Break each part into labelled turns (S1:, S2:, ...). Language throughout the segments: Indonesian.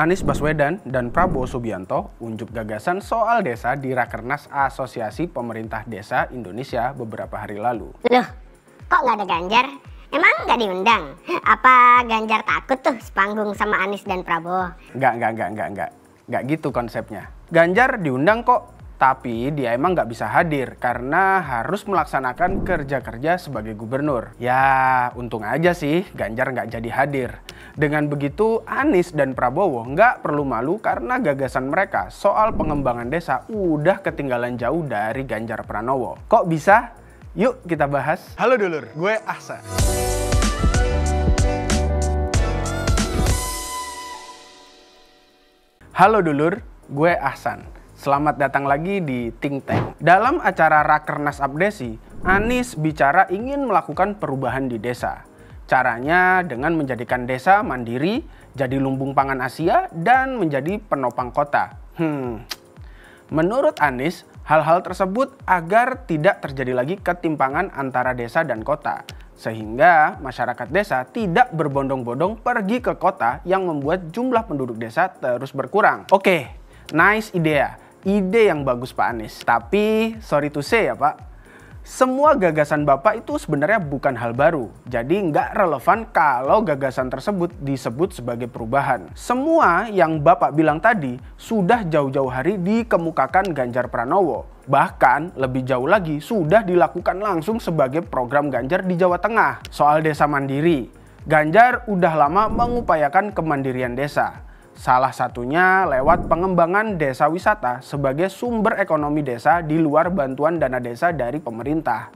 S1: Anies Baswedan dan Prabowo Subianto unjuk gagasan soal desa di Rakernas Asosiasi Pemerintah Desa Indonesia beberapa hari lalu. Loh, kok nggak ada Ganjar? Emang nggak diundang? Apa Ganjar takut tuh sepanggung sama Anies dan Prabowo? Nggak, nggak, nggak, nggak, nggak. Nggak gitu konsepnya. Ganjar diundang kok tapi dia emang nggak bisa hadir karena harus melaksanakan kerja-kerja sebagai gubernur. Ya, untung aja sih Ganjar nggak jadi hadir. Dengan begitu, Anies dan Prabowo nggak perlu malu karena gagasan mereka soal pengembangan desa udah ketinggalan jauh dari Ganjar Pranowo. Kok bisa? Yuk kita bahas. Halo dulur, gue Ahsa. Halo dulur, gue Ahsan. Selamat datang lagi di Think Tank. Dalam acara Rakernas Abdesi, Anies bicara ingin melakukan perubahan di desa. Caranya dengan menjadikan desa mandiri, jadi lumbung pangan Asia, dan menjadi penopang kota. Hmm. Menurut Anies, hal-hal tersebut agar tidak terjadi lagi ketimpangan antara desa dan kota. Sehingga masyarakat desa tidak berbondong-bondong pergi ke kota yang membuat jumlah penduduk desa terus berkurang. Oke, nice idea ide yang bagus Pak Anies. Tapi sorry to say ya Pak, semua gagasan Bapak itu sebenarnya bukan hal baru. Jadi nggak relevan kalau gagasan tersebut disebut sebagai perubahan. Semua yang Bapak bilang tadi sudah jauh-jauh hari dikemukakan Ganjar Pranowo. Bahkan lebih jauh lagi sudah dilakukan langsung sebagai program Ganjar di Jawa Tengah. Soal desa mandiri, Ganjar udah lama mengupayakan kemandirian desa. Salah satunya lewat pengembangan desa wisata sebagai sumber ekonomi desa di luar bantuan dana desa dari pemerintah.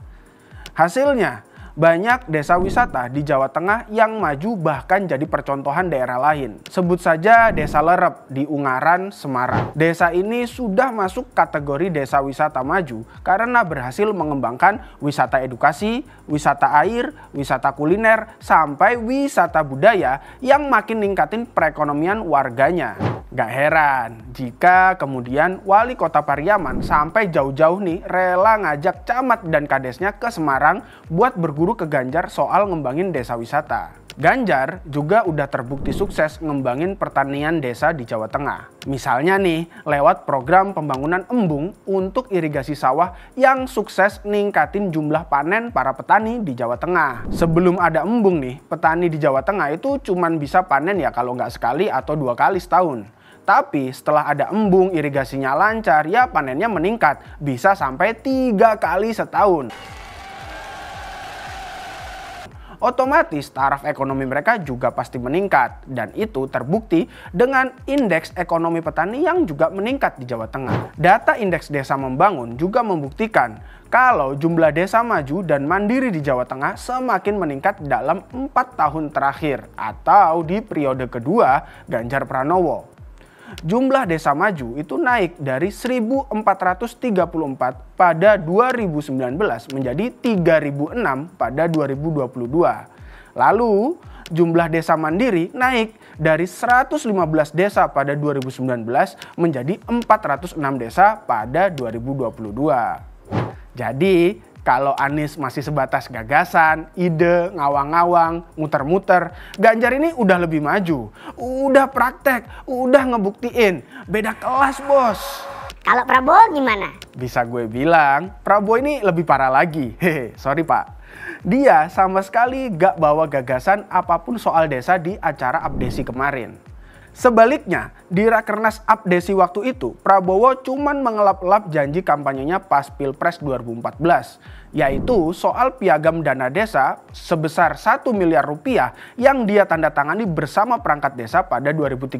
S1: Hasilnya, banyak desa wisata di Jawa Tengah yang maju bahkan jadi percontohan daerah lain. Sebut saja Desa Lerep di Ungaran, Semarang. Desa ini sudah masuk kategori desa wisata maju karena berhasil mengembangkan wisata edukasi, wisata air, wisata kuliner, sampai wisata budaya yang makin ningkatin perekonomian warganya. Gak heran jika kemudian wali kota Pariaman sampai jauh-jauh nih rela ngajak camat dan kadesnya ke Semarang buat berguru ke Ganjar soal ngembangin desa wisata. Ganjar juga udah terbukti sukses ngembangin pertanian desa di Jawa Tengah. Misalnya nih, lewat program pembangunan embung untuk irigasi sawah yang sukses ningkatin jumlah panen para petani di Jawa Tengah. Sebelum ada embung nih, petani di Jawa Tengah itu cuman bisa panen ya kalau nggak sekali atau dua kali setahun. Tapi setelah ada embung, irigasinya lancar, ya panennya meningkat, bisa sampai tiga kali setahun. Otomatis taraf ekonomi mereka juga pasti meningkat dan itu terbukti dengan indeks ekonomi petani yang juga meningkat di Jawa Tengah. Data indeks desa membangun juga membuktikan kalau jumlah desa maju dan mandiri di Jawa Tengah semakin meningkat dalam empat tahun terakhir atau di periode kedua Ganjar Pranowo jumlah desa maju itu naik dari 1.434 pada 2019 menjadi 3.006 pada 2022. Lalu, jumlah desa mandiri naik dari 115 desa pada 2019 menjadi 406 desa pada 2022. Jadi, kalau Anies masih sebatas gagasan, ide, ngawang-ngawang, muter-muter, Ganjar ini udah lebih maju, udah praktek, udah ngebuktiin, beda kelas bos. Kalau Prabowo gimana? Bisa gue bilang, Prabowo ini lebih parah lagi. Hehe, sorry pak. Dia sama sekali gak bawa gagasan apapun soal desa di acara abdesi kemarin. Sebaliknya, di Rakernas Abdesi waktu itu, Prabowo cuman mengelap-elap janji kampanyenya pas Pilpres 2014, yaitu soal piagam dana desa sebesar 1 miliar rupiah yang dia tanda tangani bersama perangkat desa pada 2013.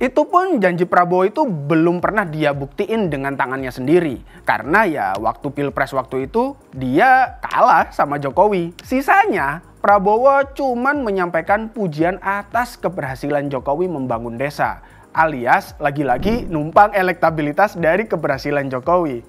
S1: Itu pun janji Prabowo itu belum pernah dia buktiin dengan tangannya sendiri. Karena ya waktu Pilpres waktu itu dia kalah sama Jokowi. Sisanya Prabowo cuman menyampaikan pujian atas keberhasilan Jokowi membangun desa, alias lagi-lagi numpang elektabilitas dari keberhasilan Jokowi.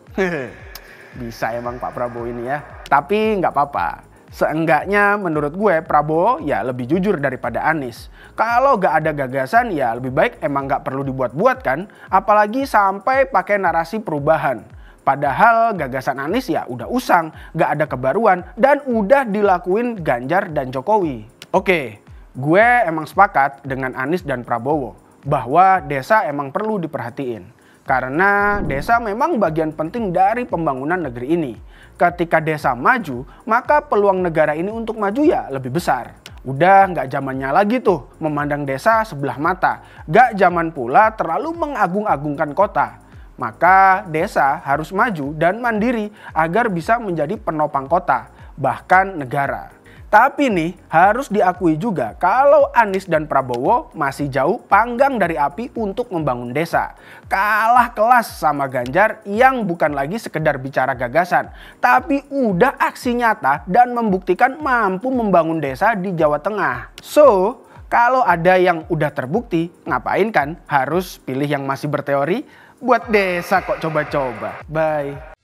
S1: Bisa emang Pak Prabowo ini ya. Tapi nggak apa-apa. Seenggaknya menurut gue Prabowo ya lebih jujur daripada Anies. Kalau nggak ada gagasan ya lebih baik emang nggak perlu dibuat-buat kan. Apalagi sampai pakai narasi perubahan. Padahal gagasan Anies ya udah usang, gak ada kebaruan, dan udah dilakuin Ganjar dan Jokowi. Oke, gue emang sepakat dengan Anies dan Prabowo bahwa desa emang perlu diperhatiin. Karena desa memang bagian penting dari pembangunan negeri ini. Ketika desa maju, maka peluang negara ini untuk maju ya lebih besar. Udah nggak zamannya lagi tuh memandang desa sebelah mata. Gak zaman pula terlalu mengagung-agungkan kota maka desa harus maju dan mandiri agar bisa menjadi penopang kota, bahkan negara. Tapi nih harus diakui juga kalau Anies dan Prabowo masih jauh panggang dari api untuk membangun desa. Kalah kelas sama Ganjar yang bukan lagi sekedar bicara gagasan, tapi udah aksi nyata dan membuktikan mampu membangun desa di Jawa Tengah. So, kalau ada yang udah terbukti, ngapain kan harus pilih yang masih berteori? Buat desa kok coba-coba. Bye.